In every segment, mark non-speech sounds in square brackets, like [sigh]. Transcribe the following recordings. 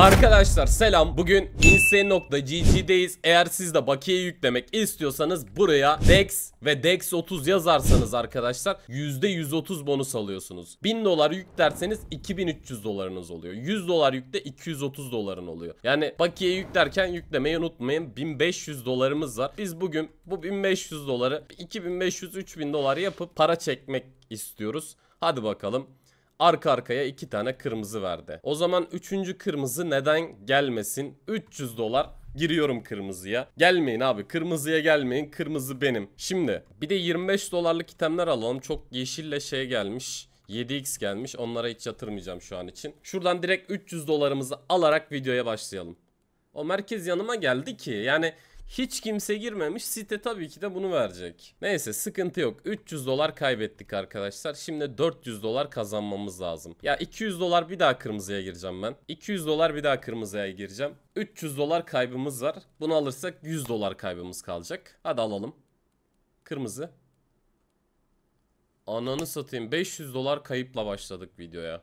Arkadaşlar selam. Bugün insane.gg'deyiz. Eğer siz de bakiye yüklemek istiyorsanız buraya DEX ve DEX30 yazarsanız arkadaşlar %130 bonus alıyorsunuz. 1000 dolar yüklerseniz 2300 dolarınız oluyor. 100 dolar yükte 230 doların oluyor. Yani bakiye yüklerken yüklemeyi unutmayın. 1500 dolarımız var. Biz bugün bu 1500 doları 2500-3000 dolar yapıp para çekmek istiyoruz. Hadi bakalım arka arkaya iki tane kırmızı verdi. O zaman üçüncü kırmızı neden gelmesin? 300 dolar Giriyorum kırmızıya. Gelmeyin abi kırmızıya gelmeyin kırmızı benim. Şimdi bir de 25 dolarlık itemler alalım. Çok yeşille şey gelmiş. 7x gelmiş onlara hiç yatırmayacağım şu an için. Şuradan direkt 300 dolarımızı alarak videoya başlayalım. O merkez yanıma geldi ki yani hiç kimse girmemiş site tabii ki de bunu verecek. Neyse sıkıntı yok. 300 dolar kaybettik arkadaşlar. Şimdi 400 dolar kazanmamız lazım. Ya 200 dolar bir daha kırmızıya gireceğim ben. 200 dolar bir daha kırmızıya gireceğim. 300 dolar kaybımız var. Bunu alırsak 100 dolar kaybımız kalacak. Hadi alalım. Kırmızı. Ananı satayım. 500 dolar kayıpla başladık videoya.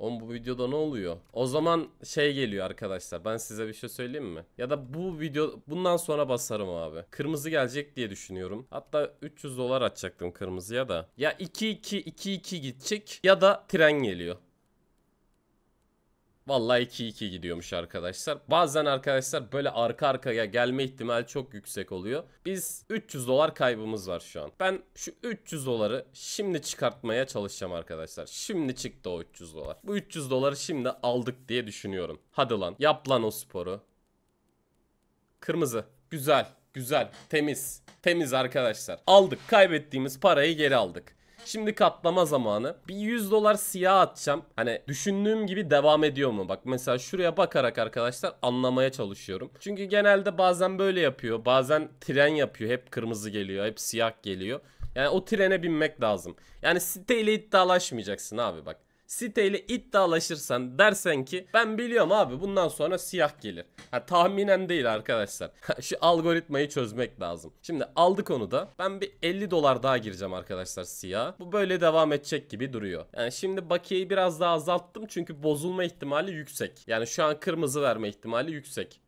Oğlum bu videoda ne oluyor? O zaman şey geliyor arkadaşlar. Ben size bir şey söyleyeyim mi? Ya da bu video bundan sonra basarım abi. Kırmızı gelecek diye düşünüyorum. Hatta 300 dolar atacaktım kırmızıya da. Ya 2-2 2-2 gidecek ya da tren geliyor. Vallahi 2-2 gidiyormuş arkadaşlar. Bazen arkadaşlar böyle arka arkaya gelme ihtimali çok yüksek oluyor. Biz 300 dolar kaybımız var şu an. Ben şu 300 doları şimdi çıkartmaya çalışacağım arkadaşlar. Şimdi çıktı o 300 dolar. Bu 300 doları şimdi aldık diye düşünüyorum. Hadi lan yap lan o sporu. Kırmızı. Güzel. Güzel. Temiz. Temiz arkadaşlar. Aldık. Kaybettiğimiz parayı geri aldık. Şimdi katlama zamanı. Bir 100 dolar siyah atacağım. Hani düşündüğüm gibi devam ediyor mu? Bak mesela şuraya bakarak arkadaşlar anlamaya çalışıyorum. Çünkü genelde bazen böyle yapıyor. Bazen tren yapıyor. Hep kırmızı geliyor. Hep siyah geliyor. Yani o trene binmek lazım. Yani siteyle iddialaşmayacaksın abi bak siteyle iddialaşırsan dersen ki ben biliyorum abi bundan sonra siyah gelir. Ha, tahminen değil arkadaşlar. [laughs] Şu algoritmayı çözmek lazım. Şimdi aldık onu da ben bir 50 dolar daha gireceğim arkadaşlar siyah. Bu böyle devam edecek gibi duruyor. Yani şimdi bakiyeyi biraz daha azalttım çünkü bozulma ihtimali yüksek. Yani şu an kırmızı verme ihtimali yüksek.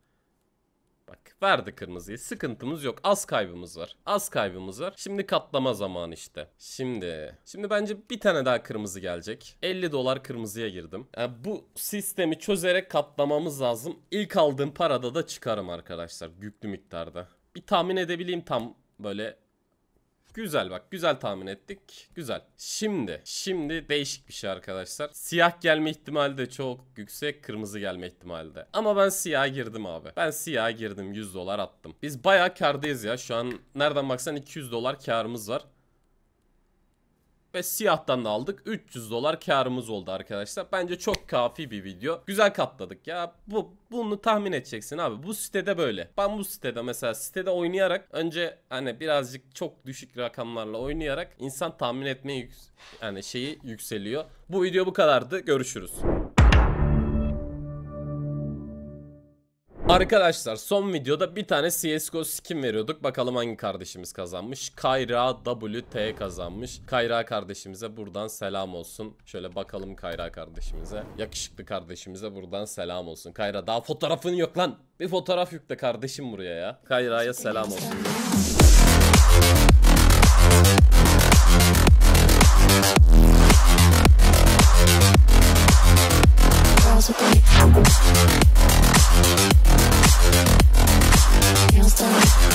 Bak verdi kırmızıyı. Sıkıntımız yok. Az kaybımız var. Az kaybımız var. Şimdi katlama zamanı işte. Şimdi. Şimdi bence bir tane daha kırmızı gelecek. 50 dolar kırmızıya girdim. Yani bu sistemi çözerek katlamamız lazım. İlk aldığım parada da çıkarım arkadaşlar. Yüklü miktarda. Bir tahmin edebileyim tam böyle Güzel bak güzel tahmin ettik. Güzel. Şimdi şimdi değişik bir şey arkadaşlar. Siyah gelme ihtimali de çok yüksek. Kırmızı gelme ihtimali de. Ama ben siyah girdim abi. Ben siyah girdim 100 dolar attım. Biz bayağı kardayız ya. Şu an nereden baksan 200 dolar karımız var ve siyahtan da aldık. 300 dolar karımız oldu arkadaşlar. Bence çok kafi bir video. Güzel katladık ya. Bu bunu tahmin edeceksin abi. Bu sitede böyle. Ben bu sitede mesela sitede oynayarak önce hani birazcık çok düşük rakamlarla oynayarak insan tahmin etmeye yani şeyi yükseliyor. Bu video bu kadardı. Görüşürüz. Arkadaşlar son videoda bir tane CSGO skin veriyorduk. Bakalım hangi kardeşimiz kazanmış. Kayra WT kazanmış. Kayra kardeşimize buradan selam olsun. Şöyle bakalım Kayra kardeşimize. Yakışıklı kardeşimize buradan selam olsun. Kayra daha fotoğrafın yok lan. Bir fotoğraf yükle kardeşim buraya ya. Kayra'ya selam olsun. Feels away.